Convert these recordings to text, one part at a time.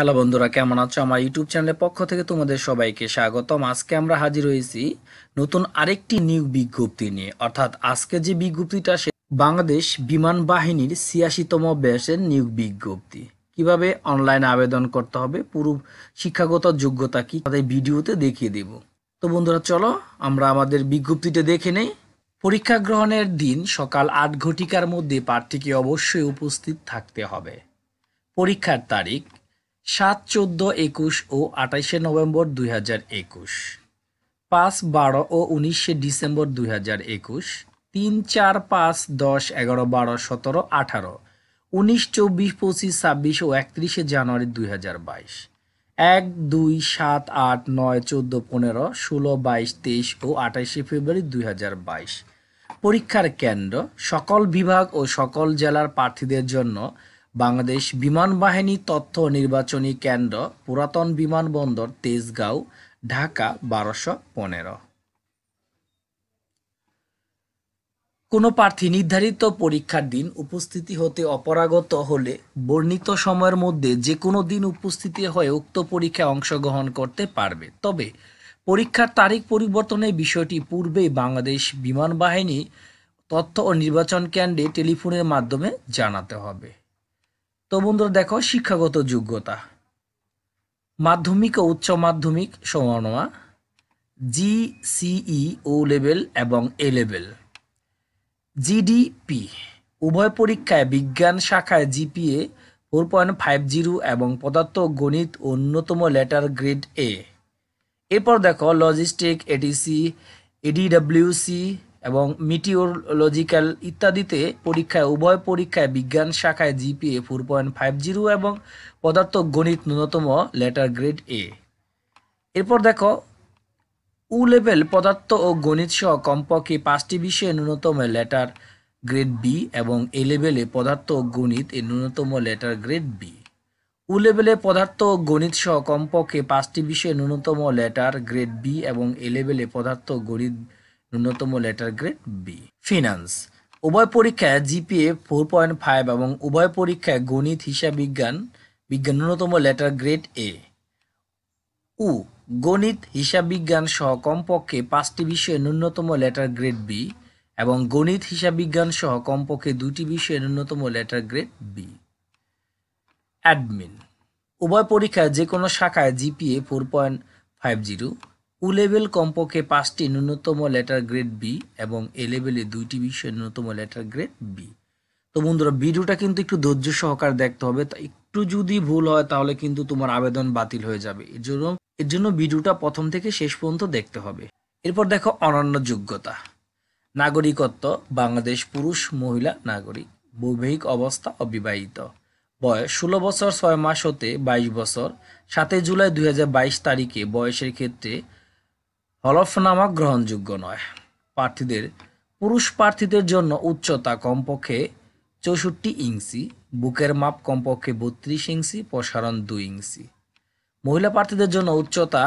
hello বন্ধুরা কেমন আছো আমার ইউটিউব চ্যানেলের পক্ষ থেকে তোমাদের সবাইকে স্বাগতম আজকে আমরা হাজির হয়েছি নতুন আরেকটি নিউ বিজ্ঞপ্তি নিয়ে অর্থাৎ আজকে যে বিজ্ঞপ্তিটা সে বাংলাদেশ বিমান বাহিনীর ছিয়াশিতম ব্যাসের নিয়োগ বিজ্ঞপ্তি কিভাবে অনলাইনে আবেদন করতে হবে পুরো শিক্ষাগত যোগ্যতা কি তাদের ভিডিওতে দেখিয়ে দেব তো বন্ধুরা চলো আমরা আমাদের বিজ্ঞপ্তিটা দেখে নেই পরীক্ষা গ্রহণের দিন সকাল আট ঘটিকার মধ্যে প্রার্থীকে অবশ্যই উপস্থিত থাকতে হবে পরীক্ষার তারিখ সাত চোদ্দ একুশ ও আঠাইশে নভেম্বর দুই হাজার একুশ পাঁচ বারো ও উনিশে ডিসেম্বর দুই হাজার একুশ তিন চার পাঁচ দশ এগারো বারো সতেরো আঠারো উনিশ চব্বিশ পঁচিশ ছাব্বিশ ও একত্রিশে জানুয়ারি দুই হাজার বাইশ এক দুই সাত আট নয় চোদ্দো পনেরো ষোলো বাইশ তেইশ ও আঠাশে ফেব্রুয়ারি দুই হাজার বাইশ পরীক্ষার কেন্দ্র সকল বিভাগ ও সকল জেলার প্রার্থীদের জন্য বাংলাদেশ বিমান বাহিনী তথ্য নির্বাচনী কেন্দ্র পুরাতন বিমানবন্দর তেজগাঁও ঢাকা বারোশো পনেরো কোনো প্রার্থী নির্ধারিত পরীক্ষার দিন উপস্থিতি হতে অপরাগত হলে বর্ণিত সময়ের মধ্যে যে কোনো দিন উপস্থিতি হয়ে উক্ত পরীক্ষায় অংশগ্রহণ করতে পারবে তবে পরীক্ষার তারিখ পরিবর্তনের বিষয়টি পূর্বেই বাংলাদেশ বিমান বাহিনী তথ্য ও নির্বাচন কেন্দ্রে টেলিফোনের মাধ্যমে জানাতে হবে তো বন্ধুরা দেখো শিক্ষাগত যোগ্যতা মাধ্যমিক ও উচ্চ মাধ্যমিক জি সিই ও লেভেল এবং এ লেভেল জিডিপি উভয় পরীক্ষায় বিজ্ঞান শাখায় GPA four point five zero এবং পদার্থ গণিত অন্যতম লেটার গ্রেড এ এরপর দেখো লজিস্টিক এডিসি এডিডাব্লিউসি এবং মিটিওরোলজিক্যাল ইত্যাদিতে পরীক্ষায় উভয় পরীক্ষায় বিজ্ঞান শাখায় GPA four point five zero এবং পদার্থ গণিত ন্যূনতম লেটার গ্রেড এ এরপর দেখো উ লেভেল পদার্থ ও গণিত সহ কমপক্ষে পাঁচটি বিষয়ে ন্যূনতম লেটার গ্রেড বি এবং এ লেভেলে পদার্থ ও গণিত এ ন্যূনতম লেটার গ্রেড বি উ লেভেলে পদার্থ ও গণিত সহ কমপক্ষে পাঁচটি বিষয়ে ন্যূনতম লেটার গ্রেড বি এবং এ লেভেলে পদার্থ গণিত ন্যূনতম লেটার গ্রেড বি ফিনান্স উভয় পরীক্ষায় জিপিএ ফোর পয়েন্ট ফাইভ এবং উভয় পরীক্ষায় গণিত হিসাব বিজ্ঞান বিজ্ঞান ন্যূনতম লেটার গ্রেড এ উ গণিত হিসাব বিজ্ঞান সহ কমপক্ষে পাঁচটি বিষয়ে ন্যূনতম লেটার গ্রেড বি এবং গণিত হিসাব বিজ্ঞান সহ কমপক্ষে দুটি বিষয়ে ন্যূনতম লেটার গ্রেড বি অ্যাডমিন উভয় পরীক্ষায় যে কোনো শাখায় GPA four point five zero O level কমপক্ষে পাঁচটি ন্যূনতম লেটার গ্রেড বি এবং এ লেভেলে দুইটি বিষয়ে ন্যূনতম লেটার গ্রেড বি তো বন্ধুরা ভিডিওটা কিন্তু একটু ধৈর্য সহকার দেখতে হবে তা একটু যদি ভুল হয় তাহলে কিন্তু তোমার আবেদন বাতিল হয়ে যাবে এর জন্য এর জন্য ভিডিওটা প্রথম থেকে শেষ পর্যন্ত দেখতে হবে এরপর দেখো অনন্য যোগ্যতা নাগরিকত্ব বাংলাদেশ পুরুষ মহিলা নাগরিক বৈবাহিক অবস্থা অবিবাহিত বয়স ষোলো বছর ছয় মাস হতে বাইশ বছর সাতই জুলাই দুই তারিখে বয়সের ক্ষেত্রে হলফনামা গ্রহণযোগ্য নয় প্রার্থীদের পুরুষ প্রার্থীদের জন্য উচ্চতা কমপক্ষে চৌষট্টি ইঞ্চি বুকের মাপ কমপক্ষে বত্রিশ ইঞ্চি প্রসারণ দুই ইঞ্চি মহিলা প্রার্থীদের জন্য উচ্চতা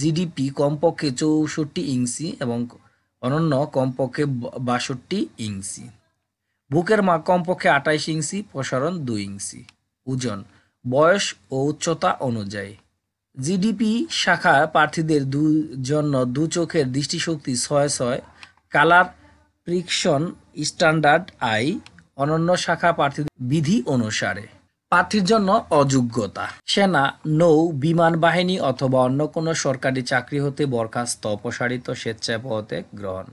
জিডিপি কমপক্ষে চৌষট্টি ইঞ্চি এবং অনন্য কমপক্ষে বাষট্টি ইঞ্চি বুকের মাপ কমপক্ষে আঠাইশ ইঞ্চি প্রসারণ দুই ইঞ্চি ওজন বয়স ও উচ্চতা অনুযায়ী জিডিপি শাখা প্রার্থীদের দু জন্য দু চোখের দৃষ্টিশক্তি ছয় ছয় কালার প্রিকশন স্ট্যান্ডার্ড আই অনন্য শাখা প্রার্থীদের বিধি অনুসারে প্রার্থীর জন্য অযোগ্যতা সেনা নৌ বিমান বাহিনী অথবা অন্য কোনো সরকারি চাকরি হতে বরখাস্ত অপসারিত স্বেচ্ছায় গ্রহণ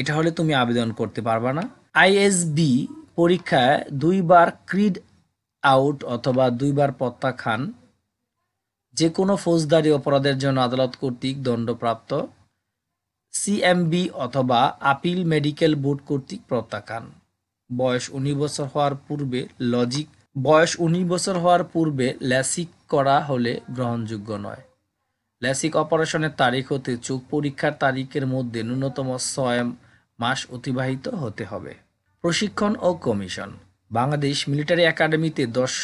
এটা হলে তুমি আবেদন করতে পারবা না আইএসবি পরীক্ষায় দুইবার ক্রিড আউট অথবা দুইবার প্রত্যাখ্যান যে কোনো ফৌজদারি অপরাধের জন্য আদালত কর্তৃক দণ্ডপ্রাপ্ত সিএমবি অথবা আপিল মেডিকেল বোর্ড কর্তৃক প্রত্যাখ্যান বয়স উনিশ বছর হওয়ার পূর্বে লজিক বয়স উনিশ বছর হওয়ার পূর্বে ল্যাসিক করা হলে গ্রহণযোগ্য নয় ল্যাসিক অপারেশনের তারিখ হতে চোখ পরীক্ষার তারিখের মধ্যে ন্যূনতম ছয় মাস অতিবাহিত হতে হবে প্রশিক্ষণ ও কমিশন বাংলাদেশ মিলিটারি একাডেমিতে দশ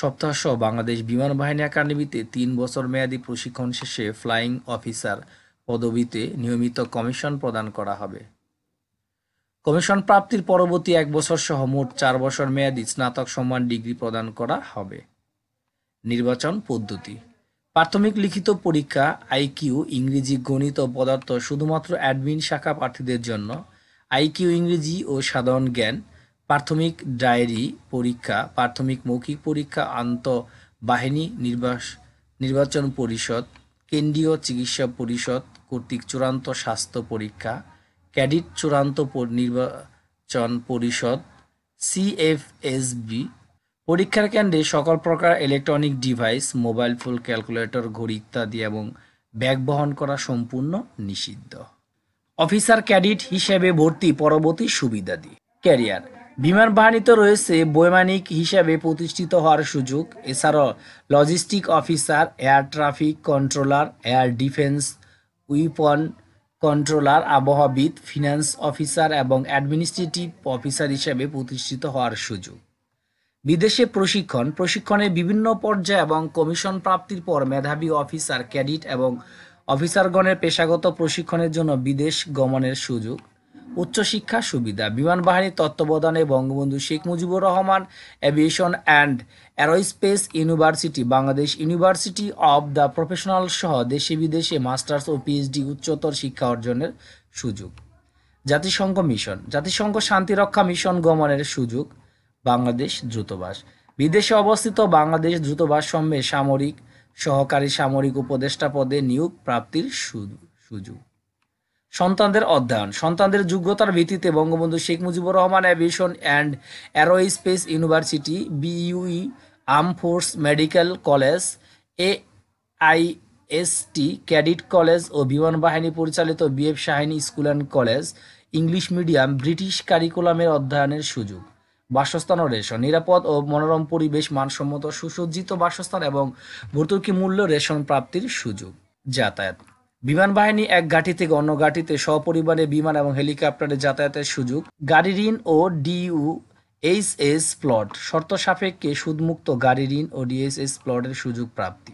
সপ্তাহসহ বাংলাদেশ বিমান বাহিনী একাডেমিতে তিন বছর মেয়াদী প্রশিক্ষণ শেষে ফ্লাইং অফিসার পদবিতে নিয়মিত কমিশন প্রদান করা হবে কমিশন প্রাপ্তির পরবর্তী এক বছর সহ মোট চার বছর মেয়াদী স্নাতক সম্মান ডিগ্রি প্রদান করা হবে নির্বাচন পদ্ধতি প্রাথমিক লিখিত পরীক্ষা আইকিউ ইংরেজি গণিত ও পদার্থ শুধুমাত্র অ্যাডমিন শাখা প্রার্থীদের জন্য আইকিউ ইংরেজি ও সাধারণ জ্ঞান প্রাথমিক ডায়েরি পরীক্ষা প্রাথমিক মৌখিক পরীক্ষা আন্তঃবাহিনী নির্বাচন পরিষদ কেন্দ্রীয় চিকিৎসা পরিষদ কর্তৃক চূড়ান্ত স্বাস্থ্য পরীক্ষা ক্যাডিট চূড়ান্ত নির্বাচন পরিষদ সিএফএসবি পরীক্ষার কেন্দ্রে সকল প্রকার electronic device mobile phone calculator ঘড়ি ইত্যাদি এবং ব্যাগ বহন করা সম্পূর্ণ নিষিদ্ধ অফিসার ক্যাডিট হিসেবে ভর্তি পরবর্তী সুবিধা দিয়ে ক্যারিয়ার বিমান বাহিনীতে রয়েছে বৈমানিক হিসাবে প্রতিষ্ঠিত হওয়ার সুযোগ এছাড়াও logistic officer air traffic controller air defence weapon controller আবহাওয়াবিদ ফিনান্স অফিসার এবং অ্যাডমিনিস্ট্রেটিভ অফিসার হিসাবে প্রতিষ্ঠিত হওয়ার সুযোগ বিদেশে প্রশিক্ষণ প্রশিক্ষণে বিভিন্ন পর্যায় এবং কমিশন প্রাপ্তির পর মেধাবী অফিসার ক্যাডিট এবং অফিসারগণের পেশাগত প্রশিক্ষণের জন্য বিদেশ গমনের সুযোগ উচ্চশিক্ষা সুবিধা বাহিনীর তত্ত্বাবধানে Bangabandhu Sheikh Mujibur Rahman aviation and aerospace university Bangladesh university of the professional সহ দেশে বিদেশে মাস্টার্স ও পিএইচডি উচ্চতর শিক্ষা অর্জনের সুযোগ জাতিসংঘ মিশন জাতিসংঘ শান্তিরক্ষা মিশন গমনের সুযোগ বাংলাদেশ দ্রুতবাস বিদেশে অবস্থিত বাংলাদেশ দ্রুতবাস সম্মে সামরিক সহকারী সামরিক উপদেষ্টা পদে নিয়োগ প্রাপ্তির সুযোগ সন্তানদের অধ্যয়ন সন্তানদের যোগ্যতার ভিত্তিতে Bangabandhu Sheikh Mujibur Rahman aviation and aerospace university BUE arm force medical college A I S T cadet college ও বিমান বাহিনী পরিচালিত BF Shaheen school and college English medium British কারিকুলামের অধ্যয়নের সুযোগ বাসস্থান ও রেশন নিরাপদ ও মনোরম পরিবেশ মানসম্মত সুসজ্জিত বাসস্থান এবং ভর্তুকি মূল্য রেশন প্রাপ্তির সুযোগ যাতায়াত বিমান বাহিনী এক ঘাঁটি থেকে অন্য ঘাঁটিতে সপরিবারে বিমান এবং হেলিকপ্টারে যাতায়াতের সুযোগ গাড়ি ঋণ ও ডিউ এইচ এস প্লট শর্ত সাপেক্ষে সুদমুক্ত গাড়ি ঋণ ও ডিএসএস প্লটের সুযোগ প্রাপ্তি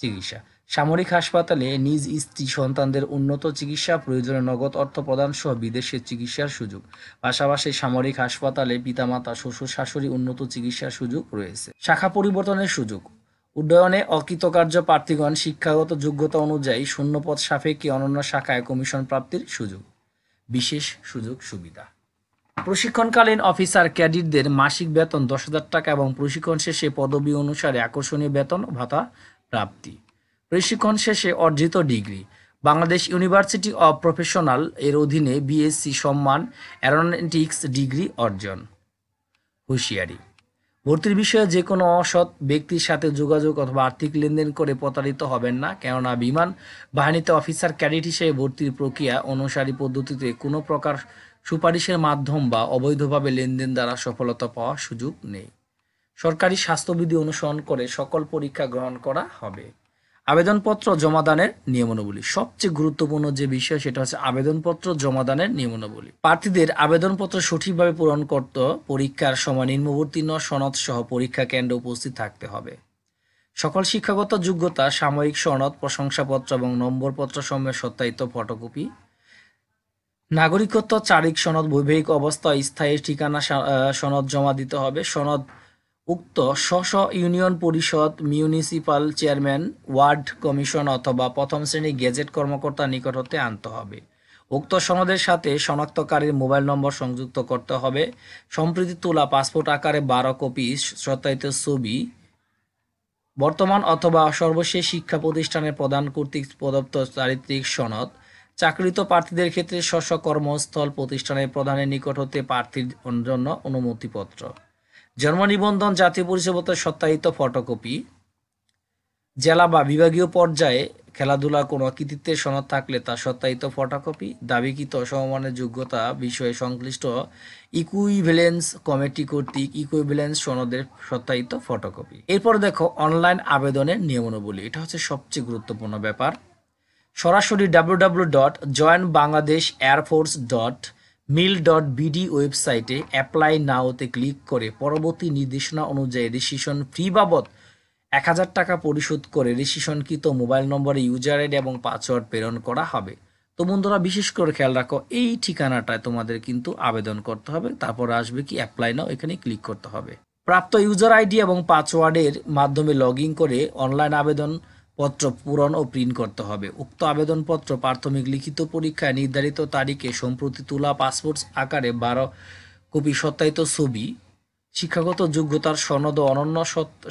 চিকিৎসা সামরিক হাসপাতালে নিজ স্ত্রী সন্তানদের উন্নত চিকিৎসা প্রয়োজনে নগদ অর্থ প্রদান সহ বিদেশে চিকিৎসার সুযোগ পাশাপাশি সামরিক হাসপাতালে পিতামাতা শ্বশুর শাশুড়ি উন্নত চিকিৎসার সুযোগ রয়েছে শাখা পরিবর্তনের সুযোগ উড্ডয়নে অকৃতকার্য প্রার্থীগণ শিক্ষাগত যোগ্যতা অনুযায়ী শূন্যপদ সাপেক্ষে অনন্য শাখায় কমিশন প্রাপ্তির সুযোগ বিশেষ সুযোগ সুবিধা প্রশিক্ষণকালীন অফিসার ক্যাডিটদের মাসিক বেতন দশ হাজার টাকা এবং প্রশিক্ষণ শেষে পদবি অনুসারে আকর্ষণীয় বেতন ভাতা প্রাপ্তি প্রশিক্ষণ শেষে অর্জিত degree Bangladesh university of professional এর অধীনে বিএসসি সম্মান অ্যারোনটিক্স ডিগ্রি অর্জন হুঁশিয়ারি ভর্তির বিষয়ে যে কোনো অসৎ ব্যক্তির সাথে যোগাযোগ অথবা আর্থিক লেনদেন করে প্রতারিত হবেন না কেননা বিমান বাহিনীতে অফিসার ক্যাডেট হিসেবে ভর্তির প্রক্রিয়া অনুসারী পদ্ধতিতে কোনো প্রকার সুপারিশের মাধ্যম বা অবৈধভাবে লেনদেন দ্বারা সফলতা পাওয়ার সুযোগ নেই সরকারি স্বাস্থ্যবিধি অনুসরণ করে সকল পরীক্ষা গ্রহণ করা হবে আবেদনপত্র জমাদানের নিয়মাবলী সবচেয়ে গুরুত্বপূর্ণ যে বিষয় সেটা হচ্ছে আবেদনপত্র জমাদানের নিয়মাবলী প্রার্থীদের আবেদনপত্র সঠিকভাবে পূরণ করতে পরীক্ষার সময় নিম্নবর্তীর্ণ সনদ সহ পরীক্ষা কেন্দ্রে উপস্থিত থাকতে হবে সকল শিক্ষাগত যোগ্যতা সাময়িক সনদ প্রশংসাপত্র এবং নম্বরপত্র সমূহের সত্যায়িত ফটোকপি নাগরিকত্ব চারিক সনদ বৈবাহিক অবস্থা স্থায়ী ঠিকানা সনদ জমা দিতে হবে সনদ উক্ত স্ব স্ব ইউনিয়ন পরিষদ মিউনিসিপাল চেয়ারম্যান ওয়ার্ড কমিশন অথবা প্রথম শ্রেণী গেজেট কর্মকর্তা নিকট হতে আনতে হবে উক্ত সনদের সাথে শনাক্তকারীর মোবাইল নম্বর সংযুক্ত করতে হবে সম্প্রতি তোলা পাসপোর্ট আকারে বারো কপি সত্যায়িত ছবি বর্তমান অথবা সর্বশেষ শিক্ষা প্রতিষ্ঠানের প্রধান কর্তৃক প্রদত্ত চারিত্রিক সনদ চাকরিত প্রার্থীদের ক্ষেত্রে স্ব কর্মস্থল প্রতিষ্ঠানের প্রধানের নিকট হতে প্রার্থীর জন্য অনুমতিপত্র জন্ম নিবন্ধন জাতীয় পরিচয়পত্রের সত্যায়িত ফটোকপি জেলা বা বিভাগীয় পর্যায়ে খেলাধুলা কোনো কৃতিত্বের সনদ থাকলে তা সত্যায়িত ফটোকপি দাবিকৃত সমমানের যোগ্যতা বিষয়ে সংশ্লিষ্ট ইকুইভেলেন্স কমিটি কর্তৃক ইকুইভেলেন্স সনদের সত্যায়িত ফটোকপি এরপর দেখো অনলাইন আবেদনের নিয়মাবলী এটা হচ্ছে সবচেয়ে গুরুত্বপূর্ণ ব্যাপার সরাসরি W dot join Bangladesh air force dot mil dot BD ওয়েবসাইটে অ্যাপ্লাই নাওতে ক্লিক করে পরবর্তী নির্দেশনা অনুযায়ী রেজিস্ট্রেশন ফ্রি বাবদ এক হাজার টাকা পরিশোধ করে রেজিস্ট্রেশনকৃত মোবাইল নম্বরে ইউজার আইডি এবং পাসওয়ার্ড প্রেরণ করা হবে তো বন্ধুরা বিশেষ করে খেয়াল রাখো এই ঠিকানাটায় তোমাদের কিন্তু আবেদন করতে হবে তারপর আসবে কি অ্যাপ্লাই নাও এখানে ক্লিক করতে হবে প্রাপ্ত ইউজার আইডি এবং পাসওয়ার্ডের মাধ্যমে লগ করে অনলাইন আবেদন পত্র পূরণ ও প্রিন্ট করতে হবে উক্ত আবেদনপত্র প্রাথমিক লিখিত পরীক্ষায় নির্ধারিত তারিখে সম্প্রতি তোলা পাসপোর্ট আকারে বারো কপি সত্যায়িত ছবি শিক্ষাগত যোগ্যতার সনদ ও অনন্য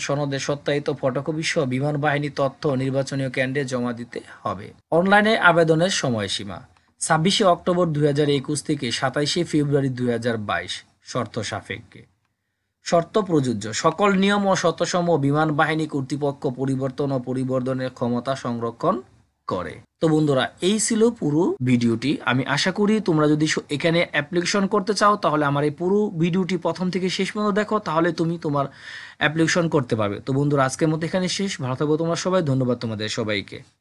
সনদে সত্যায়িত ফটোকপি সহ বিমান বাহিনী তথ্য নির্বাচনীয় কেন্দ্রে জমা দিতে হবে অনলাইনে আবেদনের সময়সীমা ছাব্বিশে অক্টোবর দুই থেকে সাতাইশে ফেব্রুয়ারি দুই শর্ত সাপেক্ষে শর্ত প্রযোজ্য সকল নিয়ম ও শতসম বিমান বাহিনী কর্তৃপক্ষ পরিবর্তন ও পরিবর্তনের ক্ষমতা সংরক্ষণ করে তো বন্ধুরা এই ছিল পুরো ভিডিওটি আমি আশা করি তোমরা যদি এখানে অ্যাপ্লিকেশন করতে চাও তাহলে আমার এই পুরো ভিডিওটি প্রথম থেকে শেষ পর্যন্ত দেখো তাহলে তুমি তোমার অ্যাপ্লিকেশন করতে পারবে তো বন্ধুরা আজকের মতো এখানে শেষ ভালো থাকবো তোমরা সবাই ধন্যবাদ তোমাদের সবাইকে